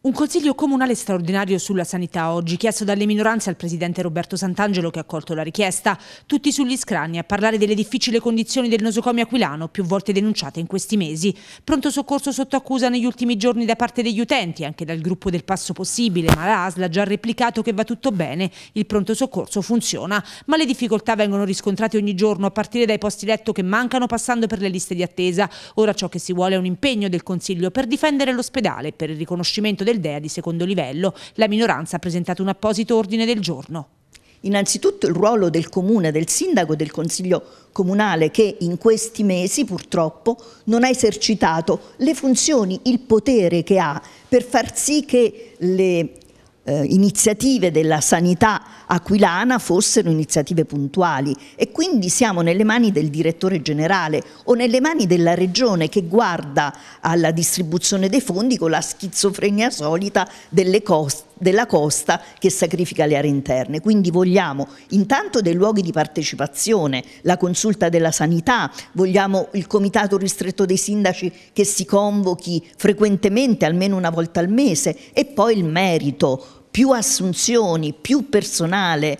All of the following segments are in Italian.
Un consiglio comunale straordinario sulla sanità oggi, chiesto dalle minoranze al presidente Roberto Sant'Angelo che ha accolto la richiesta. Tutti sugli scranni a parlare delle difficili condizioni del nosocomio aquilano, più volte denunciate in questi mesi. Pronto soccorso sotto accusa negli ultimi giorni da parte degli utenti, anche dal gruppo del Passo Possibile, ma la ASL ha già replicato che va tutto bene, il pronto soccorso funziona, ma le difficoltà vengono riscontrate ogni giorno a partire dai posti letto che mancano passando per le liste di attesa. Ora ciò che si vuole è un impegno del Consiglio per difendere l'ospedale, per il riconoscimento del DEA di secondo livello. La minoranza ha presentato un apposito ordine del giorno. Innanzitutto il ruolo del comune, del sindaco e del consiglio comunale che in questi mesi purtroppo non ha esercitato le funzioni, il potere che ha per far sì che le eh, iniziative della sanità aquilana fossero iniziative puntuali e quindi siamo nelle mani del direttore generale o nelle mani della regione che guarda alla distribuzione dei fondi con la schizofrenia solita delle coste della costa che sacrifica le aree interne. Quindi vogliamo intanto dei luoghi di partecipazione, la consulta della sanità, vogliamo il comitato ristretto dei sindaci che si convochi frequentemente, almeno una volta al mese, e poi il merito più assunzioni, più personale,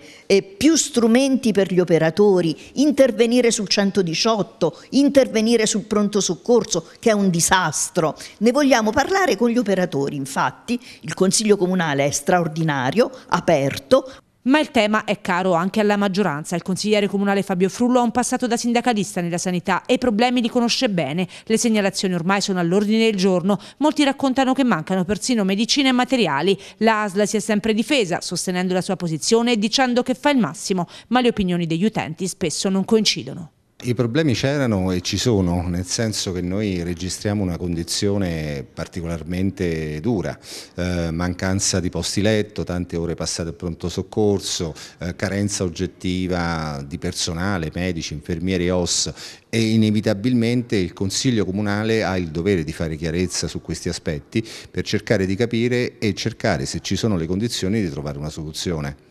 più strumenti per gli operatori, intervenire sul 118, intervenire sul pronto soccorso che è un disastro. Ne vogliamo parlare con gli operatori, infatti il Consiglio Comunale è straordinario, aperto, ma il tema è caro anche alla maggioranza. Il consigliere comunale Fabio Frullo ha un passato da sindacalista nella sanità e i problemi li conosce bene. Le segnalazioni ormai sono all'ordine del giorno. Molti raccontano che mancano persino medicine e materiali. La ASLA si è sempre difesa, sostenendo la sua posizione e dicendo che fa il massimo, ma le opinioni degli utenti spesso non coincidono. I problemi c'erano e ci sono, nel senso che noi registriamo una condizione particolarmente dura, eh, mancanza di posti letto, tante ore passate al pronto soccorso, eh, carenza oggettiva di personale, medici, infermieri e OS e inevitabilmente il Consiglio Comunale ha il dovere di fare chiarezza su questi aspetti per cercare di capire e cercare se ci sono le condizioni di trovare una soluzione.